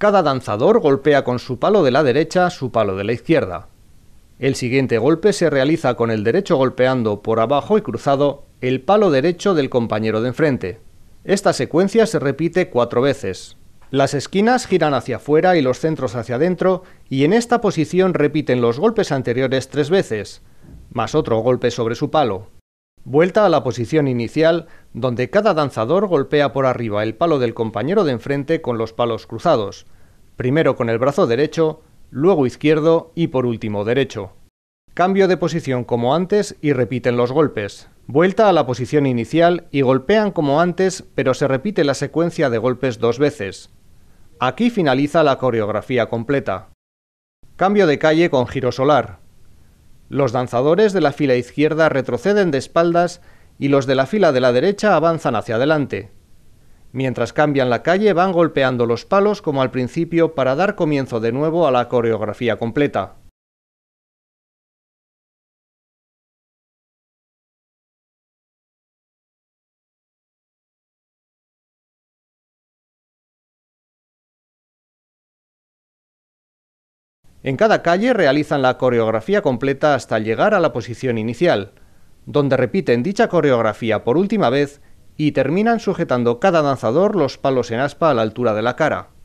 Cada danzador golpea con su palo de la derecha su palo de la izquierda. El siguiente golpe se realiza con el derecho golpeando por abajo y cruzado el palo derecho del compañero de enfrente. Esta secuencia se repite cuatro veces. Las esquinas giran hacia afuera y los centros hacia adentro y en esta posición repiten los golpes anteriores tres veces, más otro golpe sobre su palo. Vuelta a la posición inicial, donde cada danzador golpea por arriba el palo del compañero de enfrente con los palos cruzados, primero con el brazo derecho, luego izquierdo y por último derecho. Cambio de posición como antes y repiten los golpes. Vuelta a la posición inicial y golpean como antes, pero se repite la secuencia de golpes dos veces. Aquí finaliza la coreografía completa. Cambio de calle con giro solar. Los danzadores de la fila izquierda retroceden de espaldas y los de la fila de la derecha avanzan hacia adelante. Mientras cambian la calle van golpeando los palos como al principio para dar comienzo de nuevo a la coreografía completa. En cada calle realizan la coreografía completa hasta llegar a la posición inicial, donde repiten dicha coreografía por última vez y terminan sujetando cada danzador los palos en aspa a la altura de la cara.